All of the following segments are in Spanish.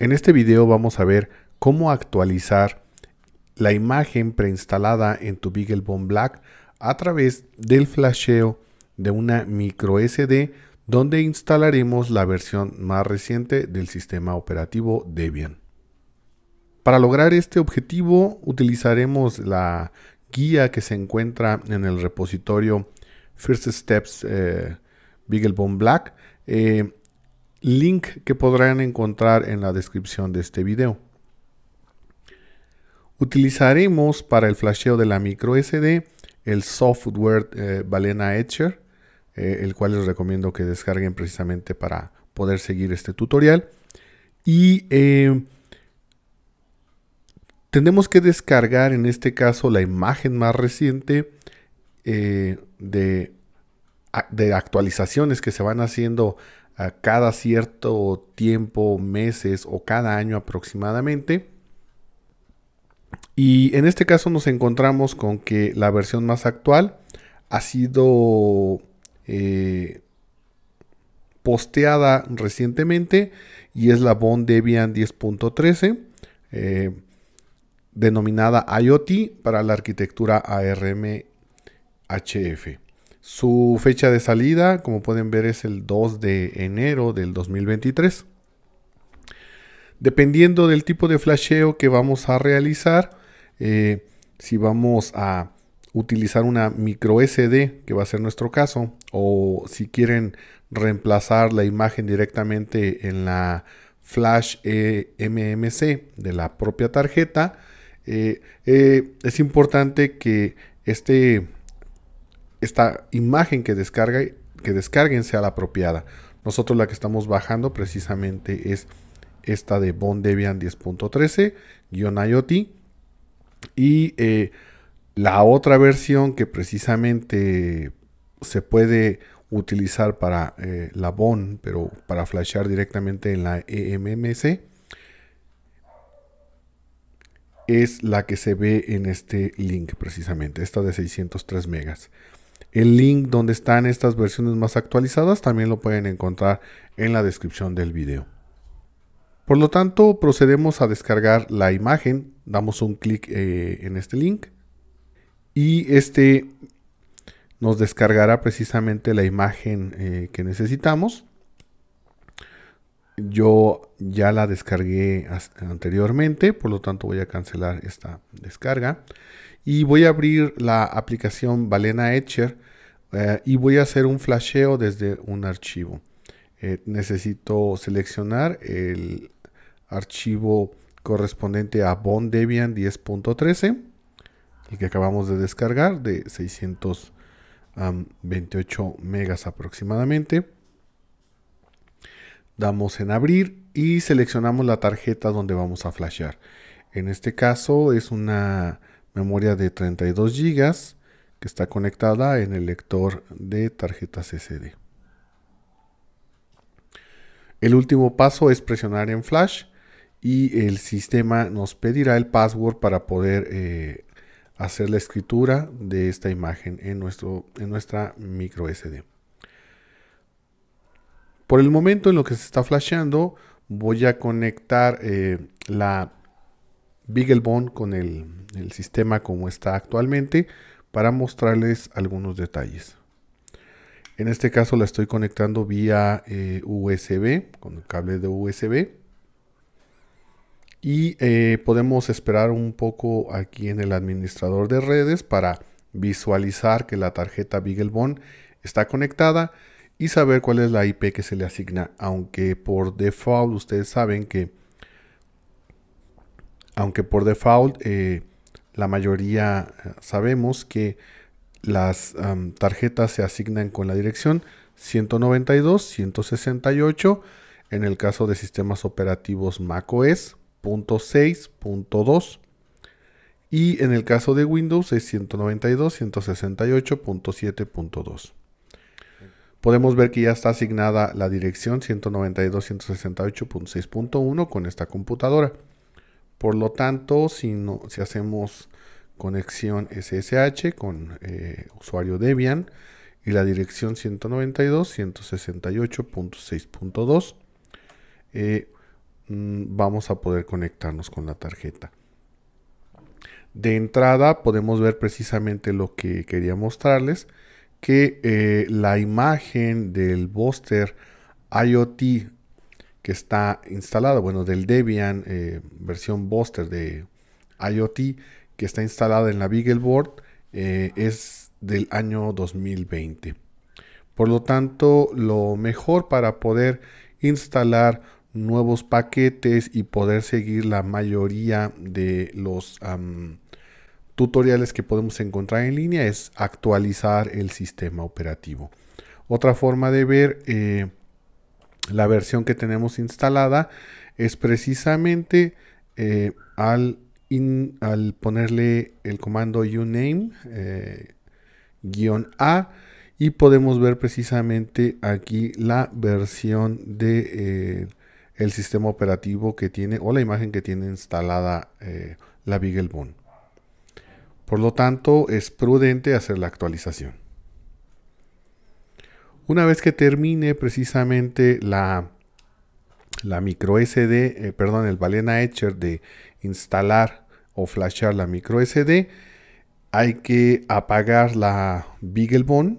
En este video vamos a ver cómo actualizar la imagen preinstalada en tu BeagleBone Black a través del flasheo de una micro SD donde instalaremos la versión más reciente del sistema operativo Debian. Para lograr este objetivo utilizaremos la guía que se encuentra en el repositorio First Steps eh, BeagleBone Black. Eh, link que podrán encontrar en la descripción de este video. Utilizaremos para el flasheo de la micro SD el software Balena eh, Etcher, eh, el cual les recomiendo que descarguen precisamente para poder seguir este tutorial. Y eh, tenemos que descargar en este caso la imagen más reciente de, de actualizaciones que se van haciendo a cada cierto tiempo, meses o cada año aproximadamente. Y en este caso nos encontramos con que la versión más actual ha sido eh, posteada recientemente y es la Bond Debian 10.13 eh, denominada IoT para la arquitectura ARM HF. Su fecha de salida, como pueden ver, es el 2 de enero del 2023. Dependiendo del tipo de flasheo que vamos a realizar, eh, si vamos a utilizar una micro SD, que va a ser nuestro caso, o si quieren reemplazar la imagen directamente en la flash e MMC de la propia tarjeta, eh, eh, es importante que este esta imagen que, descarga, que descarguen sea la apropiada. Nosotros la que estamos bajando precisamente es esta de Bon Debian 10.13-IoT. Y eh, la otra versión que precisamente se puede utilizar para eh, la BON, pero para flashear directamente en la EMMC, es la que se ve en este link precisamente, esta de 603 megas. El link donde están estas versiones más actualizadas también lo pueden encontrar en la descripción del video. Por lo tanto, procedemos a descargar la imagen. Damos un clic eh, en este link y este nos descargará precisamente la imagen eh, que necesitamos. Yo ya la descargué anteriormente, por lo tanto voy a cancelar esta descarga. Y voy a abrir la aplicación Balena Etcher eh, y voy a hacer un flasheo desde un archivo. Eh, necesito seleccionar el archivo correspondiente a Bond Debian 10.13, el que acabamos de descargar de 628 megas aproximadamente. Damos en abrir y seleccionamos la tarjeta donde vamos a flashear. En este caso es una memoria de 32 GB que está conectada en el lector de tarjetas SD. El último paso es presionar en flash y el sistema nos pedirá el password para poder eh, hacer la escritura de esta imagen en, nuestro, en nuestra micro SD. Por el momento en lo que se está flasheando voy a conectar eh, la bigelbone con el, sistema como está actualmente para mostrarles algunos detalles. En este caso la estoy conectando vía eh, USB, con el cable de USB. Y eh, podemos esperar un poco aquí en el administrador de redes para visualizar que la tarjeta bigelbone está conectada y saber cuál es la IP que se le asigna. Aunque por default ustedes saben que aunque por default eh, la mayoría eh, sabemos que las tarjetas se asignan con la dirección 192, 168, en el caso de sistemas operativos macOS, .6.2 y en el caso de Windows es 192, Podemos ver que ya está asignada la dirección 192.168.6.1 con esta computadora. Por lo tanto, si, no, si hacemos conexión SSH con eh, usuario Debian y la dirección 192.168.6.2, eh, mm, vamos a poder conectarnos con la tarjeta. De entrada podemos ver precisamente lo que quería mostrarles, que eh, la imagen del Buster IoT que está instalado, bueno, del Debian eh, versión Buster de IoT que está instalada en la BeagleBoard Board eh, es del año 2020. Por lo tanto, lo mejor para poder instalar nuevos paquetes y poder seguir la mayoría de los tutoriales que podemos encontrar en línea es actualizar el sistema operativo. Otra forma de ver eh, la versión que tenemos instalada es precisamente eh, al, ponerle el comando uname eh, a y podemos ver precisamente aquí la versión de eh, el sistema operativo que tiene o la imagen que tiene instalada la BeagleBone. Por lo tanto, es prudente hacer la actualización. Una vez que termine precisamente la, la micro SD, eh, perdón, el Balena Etcher de instalar o flashar la micro SD, hay que apagar la BeagleBone.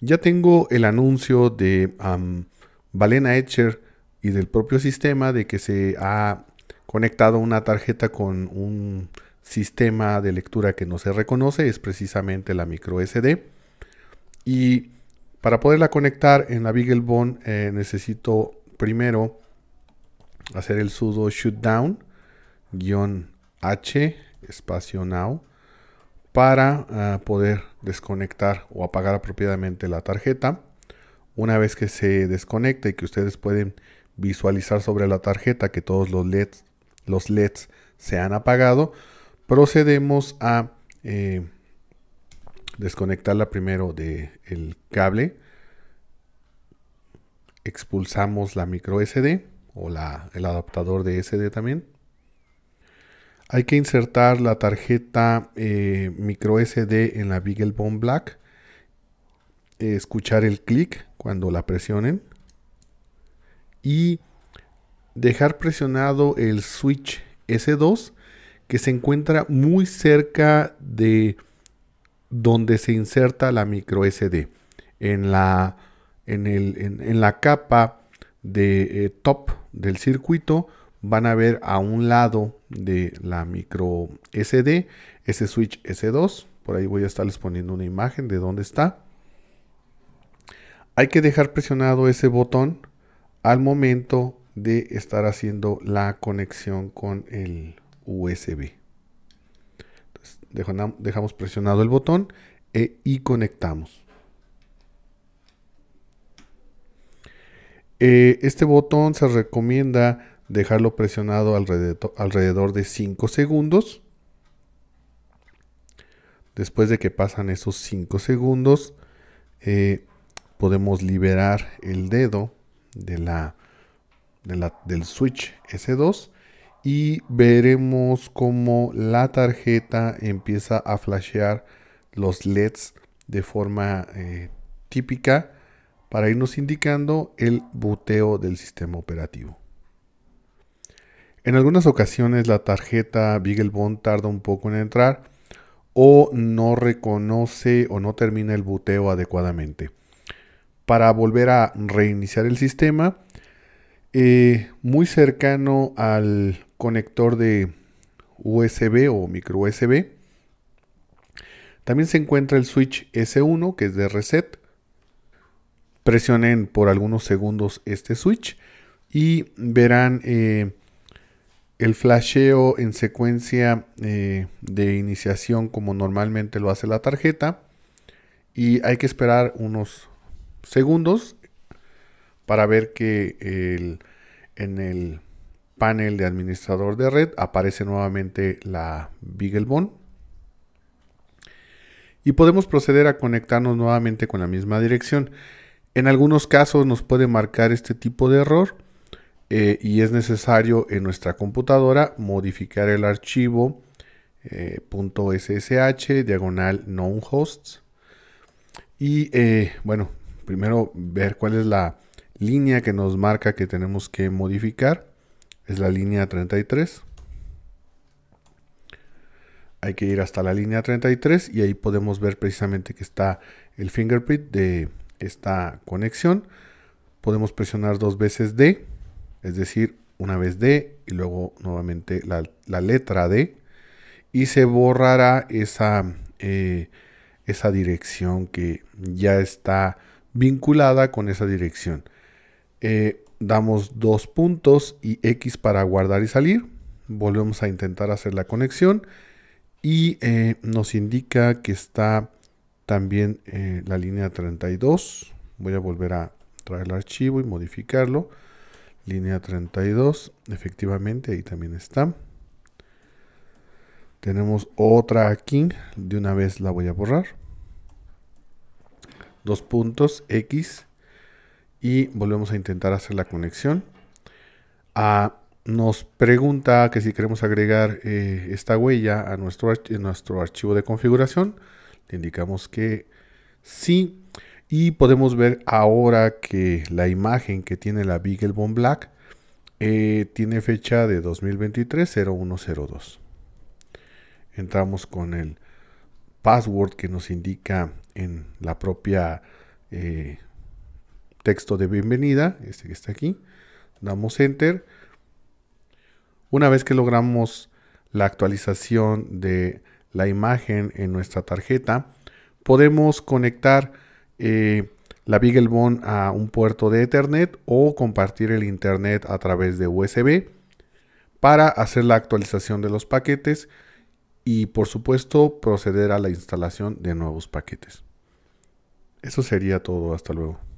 Ya tengo el anuncio de Balena Etcher y del propio sistema de que se ha conectado una tarjeta con un sistema de lectura que no se reconoce, es precisamente la micro SD. Y para poderla conectar en la BeagleBone eh, necesito primero hacer el sudo shutdown guión h espacio now para ah, poder desconectar o apagar apropiadamente la tarjeta. Una vez que se desconecta y que ustedes pueden visualizar sobre la tarjeta que todos los LEDs, los LEDs se han apagado, procedemos a eh, desconectarla primero del cable. Expulsamos la micro SD o el adaptador de SD también. Hay que insertar la tarjeta eh, micro SD en la BeagleBone Black. Eh, escuchar el clic cuando la presionen. Y dejar presionado el switch S2 que se encuentra muy cerca de donde se inserta la micro SD en la, en la capa de eh, top del circuito van a ver a un lado de la micro SD ese switch S2 por ahí voy a estarles poniendo una imagen de dónde está hay que dejar presionado ese botón al momento de estar haciendo la conexión con el USB Dejamos presionado el botón e, y conectamos. E, este botón se recomienda dejarlo presionado alrededor, de 5 segundos. Después de que pasan esos 5 segundos, e, podemos liberar el dedo de la, del switch S2 y veremos cómo la tarjeta empieza a flashear los LEDs de forma eh, típica para irnos indicando el boteo del sistema operativo. En algunas ocasiones la tarjeta BeagleBone tarda un poco en entrar o no reconoce o no termina el boteo adecuadamente. Para volver a reiniciar el sistema, eh, muy cercano al conector de USB o micro USB. También se encuentra el switch S1 que es de reset. Presionen por algunos segundos este switch y verán eh, el flasheo en secuencia eh, de iniciación como normalmente lo hace la tarjeta. Y hay que esperar unos segundos para ver que el, en el panel de administrador de red aparece nuevamente la BeagleBone. Y podemos proceder a conectarnos nuevamente con la misma dirección. En algunos casos nos puede marcar este tipo de error eh, y es necesario en nuestra computadora modificar el archivo .ssh eh, diagonal non-hosts y eh, bueno, primero ver cuál es la línea que nos marca que tenemos que modificar es la línea 33. Hay que ir hasta la línea 33 y ahí podemos ver precisamente que está el fingerprint de esta conexión. Podemos presionar dos veces D, es decir, una vez D y luego nuevamente la, letra D y se borrará esa, eh, esa dirección que ya está vinculada con esa dirección. Eh, damos dos puntos y X para guardar y salir. Volvemos a intentar hacer la conexión y eh, nos indica que está también eh, la línea 32. Voy a volver a traer el archivo y modificarlo. Línea 32, efectivamente, ahí también está. Tenemos otra aquí, de una vez la voy a borrar. Dos puntos, X y volvemos a intentar hacer la conexión. Ah, nos pregunta que si queremos agregar eh, esta huella a nuestro, nuestro archivo de configuración. Le indicamos que sí. Y podemos ver ahora que la imagen que tiene la BeagleBone Black eh, tiene fecha de 2023-0102. Entramos con el password que nos indica en la propia eh, texto de bienvenida, este que está aquí, damos enter. Una vez que logramos la actualización de la imagen en nuestra tarjeta, podemos conectar eh, la BeagleBone a un puerto de Ethernet o compartir el Internet a través de USB para hacer la actualización de los paquetes y por supuesto proceder a la instalación de nuevos paquetes. Eso sería todo, hasta luego.